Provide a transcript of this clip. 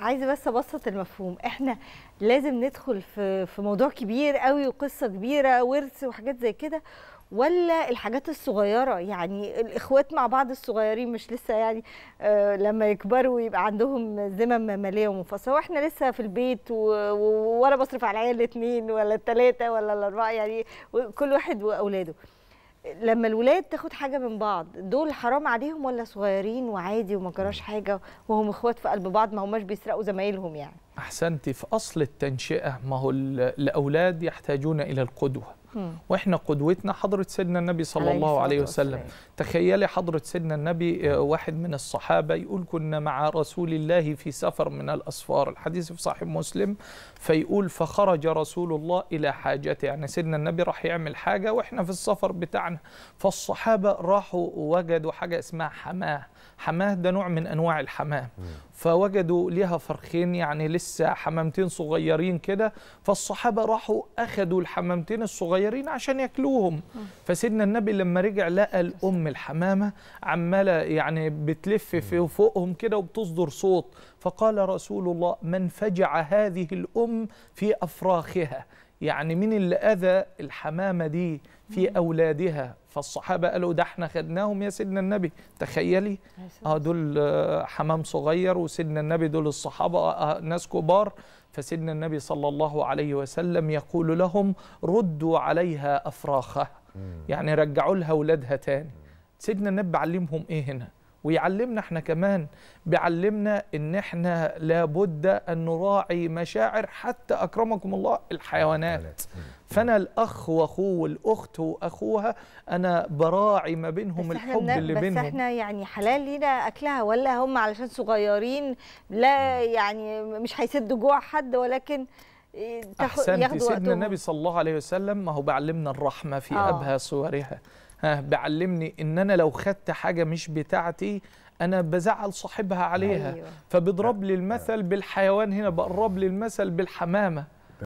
عايزه بس ابسط المفهوم احنا لازم ندخل في في موضوع كبير قوي وقصه كبيره ورث وحاجات زي كده ولا الحاجات الصغيره يعني الاخوات مع بعض الصغيرين مش لسه يعني آه لما يكبروا ويبقى عندهم ذمم ماليه ومنفصله واحنا لسه في البيت وانا بصرف على العيال الاثنين ولا الثلاثه ولا الاربعه يعني كل واحد واولاده لما الولاد تاخد حاجه من بعض دول حرام عليهم ولا صغيرين وعادي وما جراش حاجه وهم اخوات في قلب بعض ما هماش بيسرقوا زمايلهم يعني احسنتي في اصل التنشئه ما هو الاولاد يحتاجون الى القدوه واحنا قدوتنا حضره سيدنا النبي صلى الله عليه وسلم تخيلي حضره سيدنا النبي آه، واحد من الصحابه يقول كنا مع رسول الله في سفر من الاسفار الحديث في صحيح مسلم فيقول فخرج رسول الله الى حاجته يعني سيدنا النبي راح يعمل حاجه واحنا في السفر بتاعنا فالصحابه راحوا وجدوا حاجه اسمها حماه حماه ده نوع من انواع الحمام فوجدوا ليها فرخين يعني لسه حمامتين صغيرين كده فالصحابه راحوا اخذوا الحمامتين الصغيرين الصغيرين عشان ياكلوهم فسيدنا النبي لما رجع لقى الام الحمامه عماله يعني بتلف في فوقهم كده وبتصدر صوت فقال رسول الله من فجع هذه الام في افراخها يعني مين اللي أذى الحمامة دي في أولادها فالصحابة قالوا ده احنا خدناهم يا سيدنا النبي تخيلي اه دول آه، حمام صغير وسيدنا النبي دول الصحابة آه،, آه ناس كبار فسيدنا النبي صلى الله عليه وسلم يقول لهم ردوا عليها أفراخها يعني رجعوا لها أولادها تاني سيدنا النبي علمهم إيه هنا ويعلمنا احنا كمان بيعلمنا ان احنا لابد ان نراعي مشاعر حتى اكرمكم الله الحيوانات فانا الاخ واخوه والاخت واخوها انا براعي ما بينهم الحب اللي بس بينهم بس احنا يعني حلال لينا اكلها ولا هم علشان صغيرين لا يعني مش هيسدوا جوع حد ولكن احسنت سيدنا النبي صلى الله عليه وسلم ما هو بعلمنا الرحمه في آه. ابهى صورها ها بيعلمني ان انا لو خدت حاجه مش بتاعتي انا بزعل صاحبها عليها أيوة. فبيضرب لي أيوه. المثل بالحيوان هنا بقرب لي المثل بالحمامه